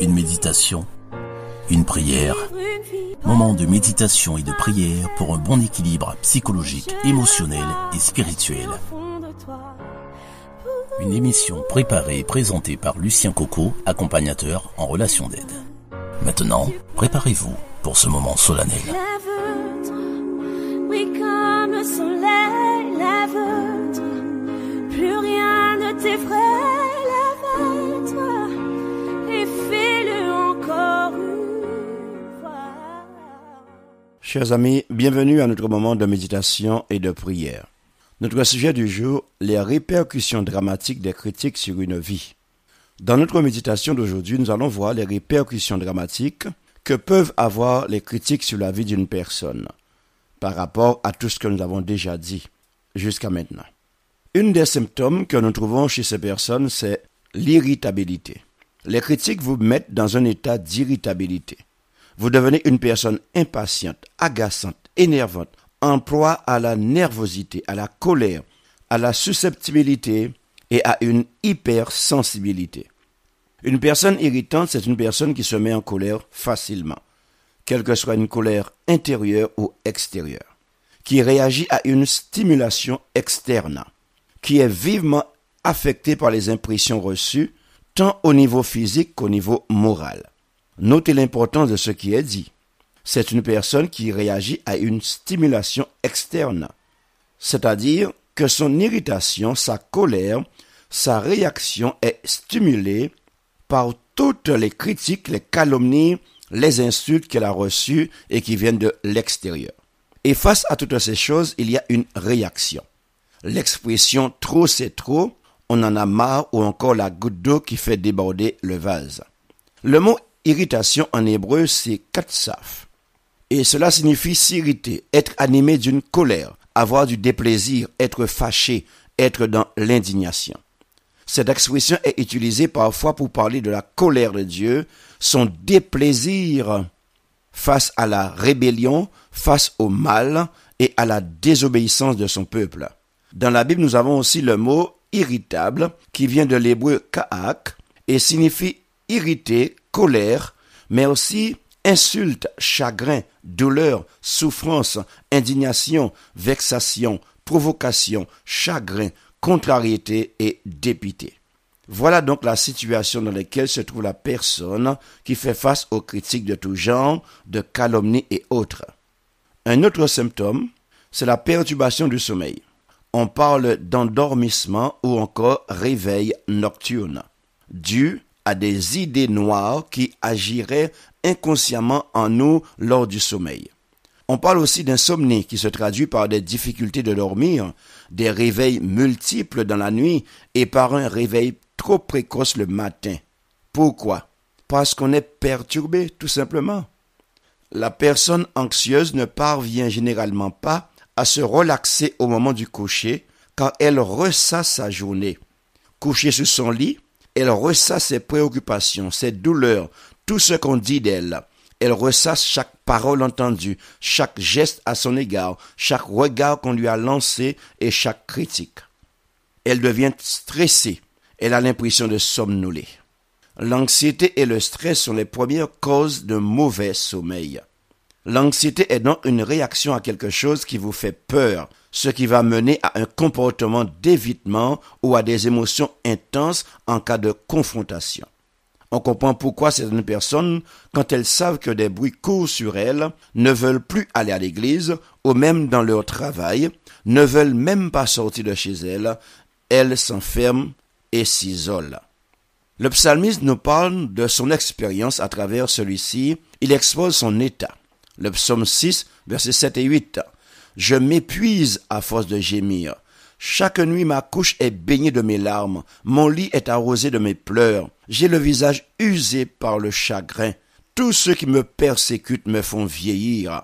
Une méditation, une prière. Moment de méditation et de prière pour un bon équilibre psychologique, émotionnel et spirituel. Une émission préparée et présentée par Lucien Coco, accompagnateur en relation d'aide. Maintenant, préparez-vous pour ce moment solennel. Oui, comme plus rien ne t'effraie. Chers amis, bienvenue à notre moment de méditation et de prière. Notre sujet du jour, les répercussions dramatiques des critiques sur une vie. Dans notre méditation d'aujourd'hui, nous allons voir les répercussions dramatiques que peuvent avoir les critiques sur la vie d'une personne par rapport à tout ce que nous avons déjà dit jusqu'à maintenant. Une des symptômes que nous trouvons chez ces personnes, c'est l'irritabilité. Les critiques vous mettent dans un état d'irritabilité vous devenez une personne impatiente, agaçante, énervante, en proie à la nervosité, à la colère, à la susceptibilité et à une hypersensibilité. Une personne irritante, c'est une personne qui se met en colère facilement, quelle que soit une colère intérieure ou extérieure, qui réagit à une stimulation externe, qui est vivement affectée par les impressions reçues, tant au niveau physique qu'au niveau moral. Notez l'importance de ce qui est dit. C'est une personne qui réagit à une stimulation externe, c'est-à-dire que son irritation, sa colère, sa réaction est stimulée par toutes les critiques, les calomnies, les insultes qu'elle a reçues et qui viennent de l'extérieur. Et face à toutes ces choses, il y a une réaction. L'expression trop c'est trop, on en a marre ou encore la goutte d'eau qui fait déborder le vase. Le mot Irritation en hébreu, c'est katsaf. Et cela signifie s'irriter, être animé d'une colère, avoir du déplaisir, être fâché, être dans l'indignation. Cette expression est utilisée parfois pour parler de la colère de Dieu, son déplaisir face à la rébellion, face au mal et à la désobéissance de son peuple. Dans la Bible, nous avons aussi le mot irritable qui vient de l'hébreu kaak et signifie irrité colère, mais aussi insulte, chagrin, douleur, souffrance, indignation, vexation, provocation, chagrin, contrariété et dépité. Voilà donc la situation dans laquelle se trouve la personne qui fait face aux critiques de tout genre, de calomnies et autres. Un autre symptôme, c'est la perturbation du sommeil. On parle d'endormissement ou encore réveil nocturne, Dieu à des idées noires qui agiraient inconsciemment en nous lors du sommeil. On parle aussi d'insomnie qui se traduit par des difficultés de dormir, des réveils multiples dans la nuit et par un réveil trop précoce le matin. Pourquoi Parce qu'on est perturbé, tout simplement. La personne anxieuse ne parvient généralement pas à se relaxer au moment du coucher quand elle ressasse sa journée. Couchée sur son lit, elle ressasse ses préoccupations, ses douleurs, tout ce qu'on dit d'elle. Elle ressasse chaque parole entendue, chaque geste à son égard, chaque regard qu'on lui a lancé et chaque critique. Elle devient stressée. Elle a l'impression de somnoler. L'anxiété et le stress sont les premières causes de mauvais sommeil. L'anxiété est donc une réaction à quelque chose qui vous fait peur, ce qui va mener à un comportement d'évitement ou à des émotions intenses en cas de confrontation. On comprend pourquoi certaines personnes, quand elles savent que des bruits courent sur elles, ne veulent plus aller à l'église ou même dans leur travail, ne veulent même pas sortir de chez elles, elles s'enferment et s'isolent. Le psalmiste nous parle de son expérience à travers celui-ci, il expose son état. Le psaume 6, versets 7 et 8. Je m'épuise à force de gémir. Chaque nuit, ma couche est baignée de mes larmes, mon lit est arrosé de mes pleurs, j'ai le visage usé par le chagrin. Tous ceux qui me persécutent me font vieillir.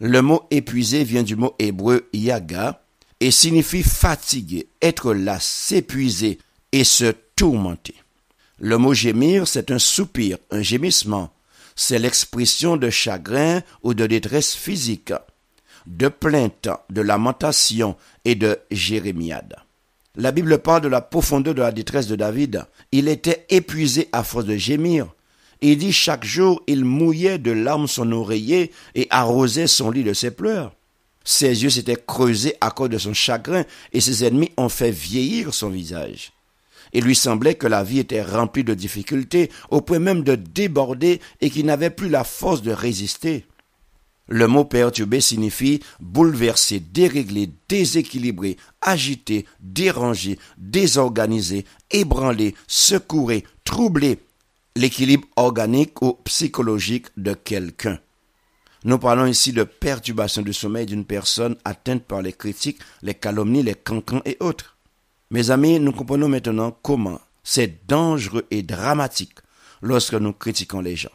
Le mot épuisé vient du mot hébreu yaga et signifie fatiguer, être las, s'épuiser et se tourmenter. Le mot gémir, c'est un soupir, un gémissement. C'est l'expression de chagrin ou de détresse physique de plaintes, de lamentations et de jérémiades. La Bible parle de la profondeur de la détresse de David. Il était épuisé à force de gémir. Il dit chaque jour, il mouillait de larmes son oreiller et arrosait son lit de ses pleurs. Ses yeux s'étaient creusés à cause de son chagrin et ses ennemis ont fait vieillir son visage. Il lui semblait que la vie était remplie de difficultés, au point même de déborder et qu'il n'avait plus la force de résister. Le mot perturbé signifie bouleversé, déréglé, déséquilibré, agité, dérangé, désorganisé, ébranlé, secouré, troubler l'équilibre organique ou psychologique de quelqu'un. Nous parlons ici de perturbation du sommeil d'une personne atteinte par les critiques, les calomnies, les cancans et autres. Mes amis, nous comprenons maintenant comment c'est dangereux et dramatique lorsque nous critiquons les gens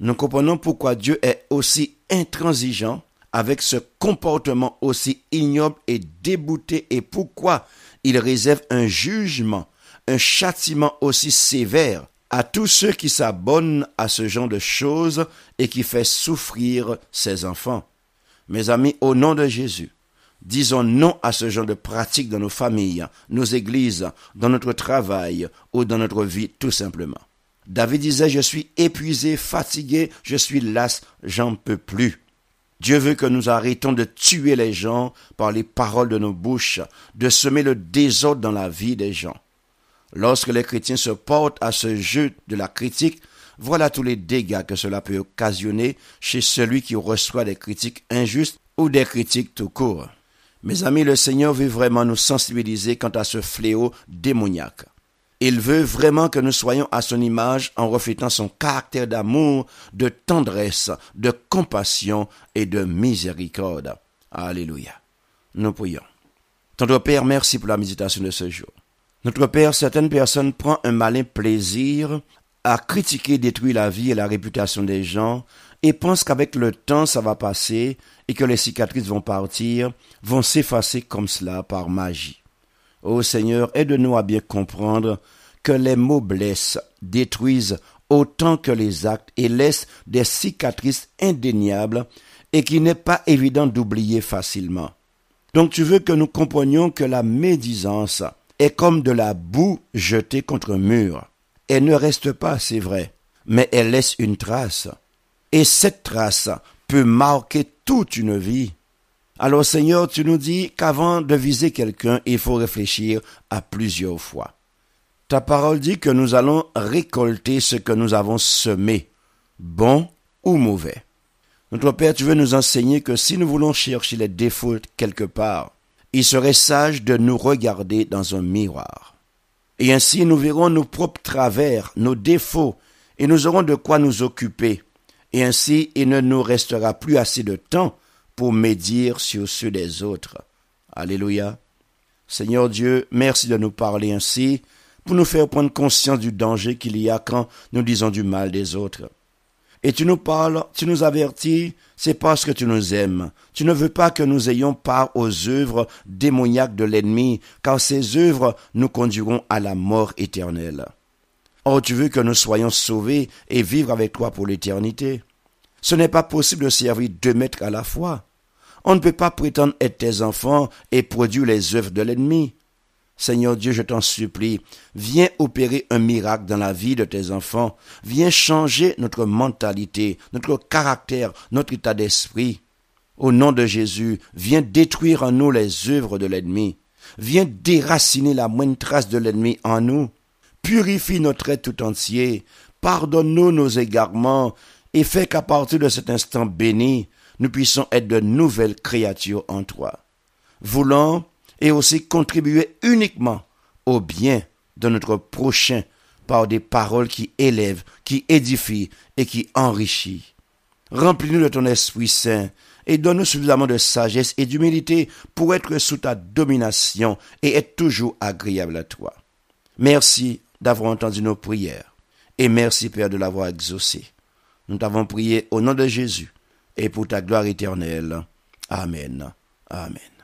nous comprenons pourquoi Dieu est aussi intransigeant avec ce comportement aussi ignoble et débouté et pourquoi il réserve un jugement, un châtiment aussi sévère à tous ceux qui s'abonnent à ce genre de choses et qui fait souffrir ses enfants. Mes amis, au nom de Jésus, disons non à ce genre de pratique dans nos familles, nos églises, dans notre travail ou dans notre vie tout simplement. David disait, je suis épuisé, fatigué, je suis las, j'en peux plus. Dieu veut que nous arrêtons de tuer les gens par les paroles de nos bouches, de semer le désordre dans la vie des gens. Lorsque les chrétiens se portent à ce jeu de la critique, voilà tous les dégâts que cela peut occasionner chez celui qui reçoit des critiques injustes ou des critiques tout court. Mes amis, le Seigneur veut vraiment nous sensibiliser quant à ce fléau démoniaque. Il veut vraiment que nous soyons à son image en reflétant son caractère d'amour, de tendresse, de compassion et de miséricorde. Alléluia. Nous prions. Notre Père, merci pour la méditation de ce jour. Notre Père, certaines personnes prennent un malin plaisir à critiquer, détruire la vie et la réputation des gens et pensent qu'avec le temps ça va passer et que les cicatrices vont partir, vont s'effacer comme cela par magie. Ô Seigneur, aide-nous à bien comprendre que les mots blessent, détruisent autant que les actes et laissent des cicatrices indéniables et qui n'est pas évident d'oublier facilement. Donc tu veux que nous comprenions que la médisance est comme de la boue jetée contre un mur. Elle ne reste pas, c'est vrai, mais elle laisse une trace. Et cette trace peut marquer toute une vie. Alors Seigneur, tu nous dis qu'avant de viser quelqu'un, il faut réfléchir à plusieurs fois. Ta parole dit que nous allons récolter ce que nous avons semé, bon ou mauvais. Notre Père, tu veux nous enseigner que si nous voulons chercher les défauts quelque part, il serait sage de nous regarder dans un miroir. Et ainsi nous verrons nos propres travers, nos défauts, et nous aurons de quoi nous occuper. Et ainsi il ne nous restera plus assez de temps pour médire sur ceux des autres. Alléluia. Seigneur Dieu, merci de nous parler ainsi pour nous faire prendre conscience du danger qu'il y a quand nous disons du mal des autres. Et tu nous parles, tu nous avertis, c'est parce que tu nous aimes. Tu ne veux pas que nous ayons part aux œuvres démoniaques de l'ennemi, car ces œuvres nous conduiront à la mort éternelle. Or tu veux que nous soyons sauvés et vivre avec toi pour l'éternité. Ce n'est pas possible de servir deux maîtres à la fois. On ne peut pas prétendre être tes enfants et produire les œuvres de l'ennemi. Seigneur Dieu, je t'en supplie, viens opérer un miracle dans la vie de tes enfants. Viens changer notre mentalité, notre caractère, notre état d'esprit. Au nom de Jésus, viens détruire en nous les œuvres de l'ennemi. Viens déraciner la moindre trace de l'ennemi en nous. Purifie notre être tout entier. Pardonne-nous nos égarements et fais qu'à partir de cet instant béni, nous puissions être de nouvelles créatures en toi, voulant et aussi contribuer uniquement au bien de notre prochain par des paroles qui élèvent, qui édifient et qui enrichissent. Remplis-nous de ton Esprit Saint et donne-nous suffisamment de sagesse et d'humilité pour être sous ta domination et être toujours agréable à toi. Merci d'avoir entendu nos prières et merci Père de l'avoir exaucé. Nous t'avons prié au nom de Jésus et pour ta gloire éternelle. Amen. Amen.